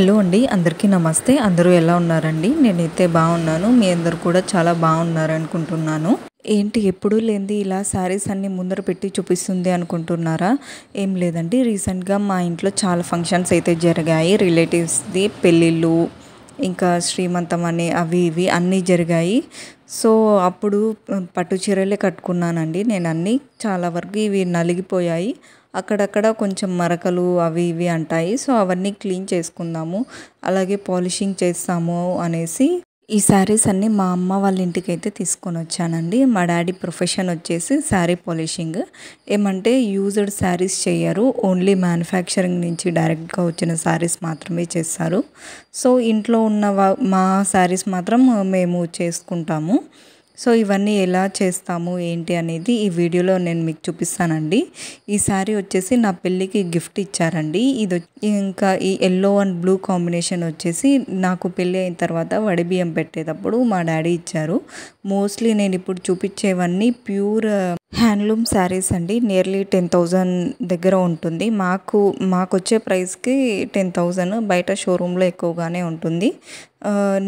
hello అండి అందరికీ నమస్తే అందరూ ఎలా ఉన్నారండి నేనైతే బాగున్నాను మీ అందరు కూడా చాలా బాగున్నారు అనుకుంటున్నాను ఏంటి ఎప్పుడూ లేనిది ఇలా శారీస్ అన్నీ ముందర పెట్టి చూపిస్తుంది అనుకుంటున్నారా ఏం లేదండి రీసెంట్గా మా ఇంట్లో చాలా ఫంక్షన్స్ అయితే జరిగాయి రిలేటివ్స్ది పెళ్ళిళ్ళు ఇంకా శ్రీమంతం అని అవి ఇవి అన్నీ జరిగాయి సో అప్పుడు పట్టు చీరలే కట్టుకున్నానండి నేను అన్నీ చాలా వరకు ఇవి నలిగిపోయాయి అక్కడక్కడ కొంచెం మరకలు అవి ఇవి అంటాయి సో అవన్నీ క్లీన్ చేసుకుందాము అలాగే పాలిషింగ్ చేస్తాము అనేసి ఈ శారీస్ అన్నీ మా అమ్మ వాళ్ళ ఇంటికి అయితే తీసుకొని వచ్చానండి మా డాడీ ప్రొఫెషన్ వచ్చేసి శారీ పాలిషింగ్ ఏమంటే యూజ్డ్ శారీస్ చేయరు ఓన్లీ మ్యానుఫ్యాక్చరింగ్ నుంచి డైరెక్ట్గా వచ్చిన శారీస్ మాత్రమే చేస్తారు సో ఇంట్లో ఉన్న మా శారీస్ మాత్రం మేము చేసుకుంటాము సో ఇవన్నీ ఎలా చేస్తాము ఏంటి అనేది ఈ వీడియోలో నేను మీకు చూపిస్తానండి ఈ శారీ వచ్చేసి నా పెళ్ళికి గిఫ్ట్ ఇచ్చారండి ఇది ఇంకా ఈ ఎల్లో అండ్ బ్లూ కాంబినేషన్ వచ్చేసి నాకు పెళ్ళి అయిన తర్వాత వడిబియ్యం పెట్టేటప్పుడు మా డాడీ ఇచ్చారు మోస్ట్లీ నేను ఇప్పుడు చూపించేవన్నీ ప్యూర్ హ్యాండ్లూమ్ శారీస్ అండి నియర్లీ టెన్ థౌజండ్ దగ్గర ఉంటుంది మాకు మాకు వచ్చే ప్రైస్కి టెన్ థౌజండ్ బయట షోరూంలో ఎక్కువగానే ఉంటుంది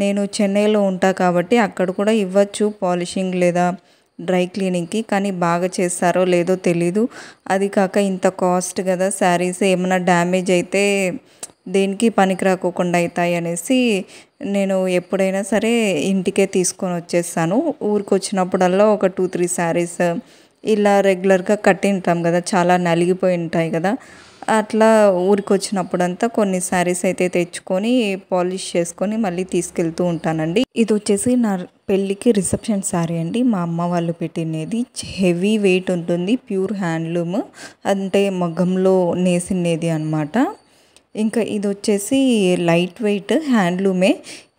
నేను చెన్నైలో ఉంటా కాబట్టి అక్కడ కూడా ఇవ్వచ్చు పాలిషింగ్ లేదా డ్రై క్లీనింగ్కి కానీ బాగా చేస్తారో లేదో తెలీదు అది కాక ఇంత కాస్ట్ కదా శారీస్ ఏమైనా డ్యామేజ్ అయితే దేనికి పనికిరాకోకుండా అవుతాయి అనేసి నేను ఎప్పుడైనా సరే ఇంటికే తీసుకొని వచ్చేస్తాను ఊరికి వచ్చినప్పుడల్లా ఒక టూ త్రీ శారీస్ ఇలా రెగ్యులర్గా కట్టింటాం కదా చాలా నలిగిపోయి ఉంటాయి కదా అట్లా ఊరికి వచ్చినప్పుడంతా కొన్ని శారీస్ అయితే తెచ్చుకొని పాలిష్ చేసుకొని మళ్ళీ తీసుకెళ్తూ ఉంటానండి ఇది వచ్చేసి నా పెళ్ళికి రిసెప్షన్ శారీ అండి మా అమ్మ వాళ్ళు పెట్టినది హెవీ వెయిట్ ఉంటుంది ప్యూర్ హ్యాండ్లూమ్ అంటే మగ్గంలో నేసినది అనమాట ఇంకా ఇది వచ్చేసి లైట్ వెయిట్ హ్యాండ్లూమే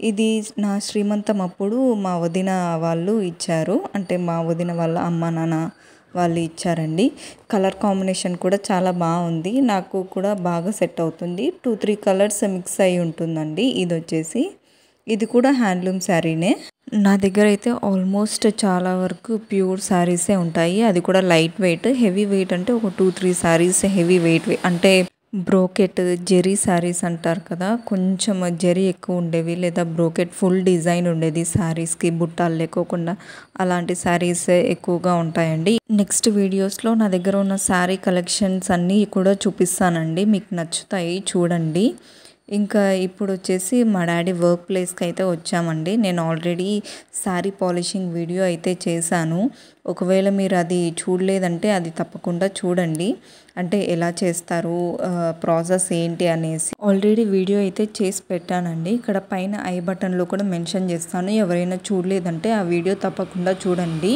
ఇది నా శ్రీమంతం అప్పుడు మా వదిన వాళ్ళు ఇచ్చారు అంటే మా వదిన వాళ్ళ అమ్మ నాన్న వాళ్ళు ఇచ్చారండి కలర్ కాంబినేషన్ కూడా చాలా బాగుంది నాకు కూడా బాగా సెట్ అవుతుంది టూ త్రీ కలర్స్ మిక్స్ అయి ఉంటుందండి ఇది వచ్చేసి ఇది కూడా హ్యాండ్లూమ్ శారీనే నా దగ్గర అయితే ఆల్మోస్ట్ చాలా వరకు ప్యూర్ శారీసే ఉంటాయి అది కూడా లైట్ వెయిట్ హెవీ వెయిట్ అంటే ఒక two three saris heavy weight అంటే బ్రోకెట్ జెరీ శారీస్ అంటారు కదా కొంచెం జెరీ ఎక్కువ ఉండేవి లేదా బ్రోకెట్ ఫుల్ డిజైన్ ఉండేది శారీస్కి బుట్టాలు లేకోకుండా అలాంటి శారీస్ ఎక్కువగా ఉంటాయండి నెక్స్ట్ వీడియోస్లో నా దగ్గర ఉన్న శారీ కలెక్షన్స్ అన్నీ కూడా చూపిస్తానండి మీకు నచ్చుతాయి చూడండి ఇంకా ఇప్పుడు వచ్చేసి మా డాడీ వర్క్ ప్లేస్కి అయితే వచ్చామండి నేను ఆల్రెడీ శారీ పాలిషింగ్ వీడియో అయితే చేశాను ఒకవేళ మీరు అది చూడలేదంటే అది తప్పకుండా చూడండి అంటే ఎలా చేస్తారు ప్రాసెస్ ఏంటి అనేసి ఆల్రెడీ వీడియో అయితే చేసి పెట్టానండి ఇక్కడ పైన ఐ బటన్లో కూడా మెన్షన్ చేస్తాను ఎవరైనా చూడలేదంటే ఆ వీడియో తప్పకుండా చూడండి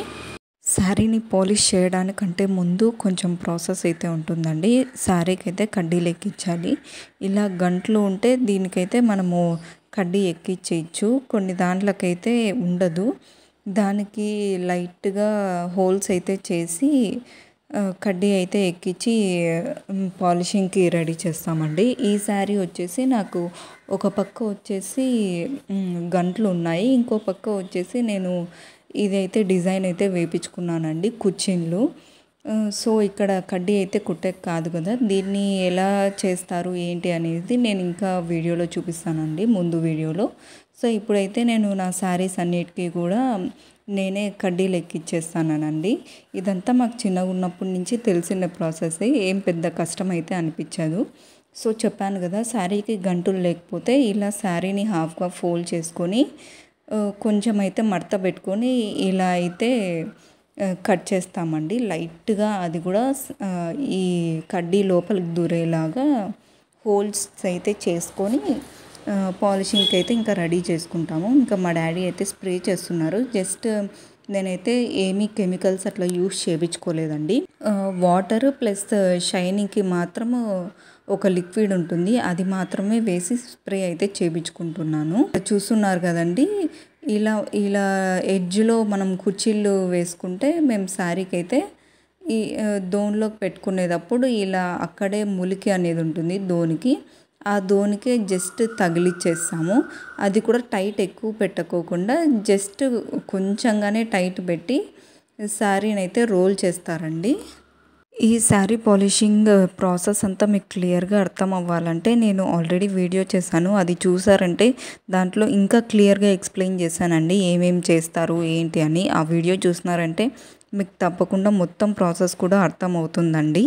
శారీని పాలిష్ చేయడానికంటే ముందు కొంచెం ప్రాసెస్ అయితే ఉంటుందండి శారీకి అయితే కడ్డీలు ఎక్కించాలి ఇలా గంటలు ఉంటే దీనికైతే మనము కడ్డీ ఎక్కించేయచ్చు కొన్ని దాంట్లోకైతే ఉండదు దానికి లైట్గా హోల్స్ అయితే చేసి కడ్డీ అయితే ఎక్కించి పాలిషింగ్కి రెడీ చేస్తామండి ఈ శారీ వచ్చేసి నాకు ఒక పక్క వచ్చేసి గంటలు ఉన్నాయి ఇంకో పక్క వచ్చేసి నేను ఇదైతే డిజైన్ అయితే వేయించుకున్నానండి కుచ్చిన్లు సో ఇక్కడ కడ్డీ అయితే కుట్టే కాదు కదా దీన్ని ఎలా చేస్తారు ఏంటి అనేది నేను ఇంకా వీడియోలో చూపిస్తానండి ముందు వీడియోలో సో ఇప్పుడైతే నేను నా శారీస్ అన్నిటికీ కూడా నేనే కడ్డీ లెక్కిచ్చేస్తానండి ఇదంతా మాకు చిన్నగా ఉన్నప్పటి నుంచి తెలిసిన ప్రాసెస్ ఏం పెద్ద కష్టం అయితే అనిపించదు సో చెప్పాను కదా శారీకి గంటులు లేకపోతే ఇలా శారీని హాఫ్గా ఫోల్డ్ చేసుకొని కొంచెం అయితే మడత పెట్టుకొని ఇలా అయితే కట్ చేస్తామండి లైట్గా అది కూడా ఈ కడ్డీ లోపలికి దూరేలాగా హోల్స్ అయితే చేసుకొని పాలిషింగ్కి అయితే ఇంకా రెడీ చేసుకుంటాము ఇంకా మా డాడీ అయితే స్ప్రే చేస్తున్నారు జస్ట్ నేనైతే ఏమీ కెమికల్స్ అట్లా యూస్ చేయించుకోలేదండి వాటర్ ప్లస్ షైనింగ్కి మాత్రము ఒక లిక్విడ్ ఉంటుంది అది మాత్రమే వేసి స్ప్రే అయితే చేయించుకుంటున్నాను చూస్తున్నారు కదండి ఇలా ఇలా ఎడ్జ్లో మనం కుర్చీలు వేసుకుంటే మేము శారీకి అయితే ఈ దోన్లోకి పెట్టుకునేటప్పుడు ఇలా అక్కడే ములికి అనేది ఉంటుంది దోనికి ఆ దోనికే జస్ట్ తగిలిచ్చేస్తాము అది కూడా టైట్ ఎక్కువ పెట్టుకోకుండా జస్ట్ కొంచెంగానే టైట్ పెట్టి శారీని అయితే రోల్ చేస్తారండి ఈ శారీ పాలిషింగ్ ప్రాసెస్ అంతా మీకు క్లియర్గా అర్థం అవ్వాలంటే నేను ఆల్రెడీ వీడియో చేశాను అది చూసారంటే దాంట్లో ఇంకా క్లియర్గా ఎక్స్ప్లెయిన్ చేశానండి ఏమేమి చేస్తారు ఏంటి అని ఆ వీడియో చూసినారంటే మీకు తప్పకుండా మొత్తం ప్రాసెస్ కూడా అర్థమవుతుందండి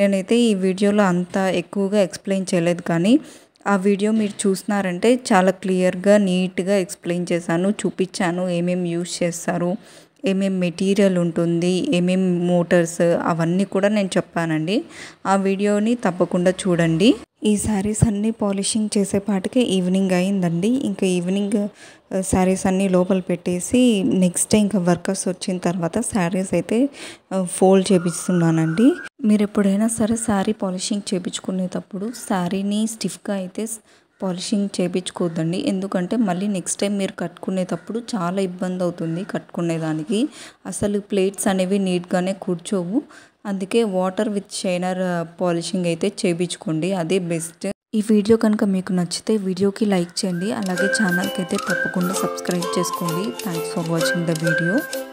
నేనైతే ఈ వీడియోలో అంత ఎక్కువగా ఎక్స్ప్లెయిన్ చేయలేదు కానీ ఆ వీడియో మీరు చూసినారంటే చాలా క్లియర్గా నీట్గా ఎక్స్ప్లెయిన్ చేశాను చూపించాను ఏమేమి యూస్ చేస్తారు ఏమేం మెటీరియల్ ఉంటుంది ఏమేం మోటార్స్ అవన్నీ కూడా నేను చెప్పానండి ఆ వీడియోని తప్పకుండా చూడండి ఈ శారీస్ అన్నీ పాలిషింగ్ చేసేపాటికే ఈవినింగ్ అయిందండి ఇంకా ఈవినింగ్ శారీస్ అన్నీ లోపల పెట్టేసి నెక్స్ట్ డే ఇంకా వర్కర్స్ వచ్చిన తర్వాత శారీస్ అయితే ఫోల్డ్ చేపిస్తున్నానండి మీరు ఎప్పుడైనా సరే శారీ పాలిషింగ్ చేపించుకునేటప్పుడు శారీని స్టిఫ్గా అయితే పాలిషింగ్ చేయించుకోవద్దండి ఎందుకంటే మళ్ళీ నెక్స్ట్ టైం మీరు కట్టుకునేటప్పుడు చాలా ఇబ్బంది అవుతుంది కట్టుకునేదానికి అసలు ప్లేట్స్ అనేవి నీట్గానే కూర్చోవు అందుకే వాటర్ విత్ షైనర్ పాలిషింగ్ అయితే చేయించుకోండి అదే బెస్ట్ ఈ వీడియో కనుక మీకు నచ్చితే వీడియోకి లైక్ చేయండి అలాగే ఛానల్కి అయితే తప్పకుండా సబ్స్క్రైబ్ చేసుకోండి thanks for watching the video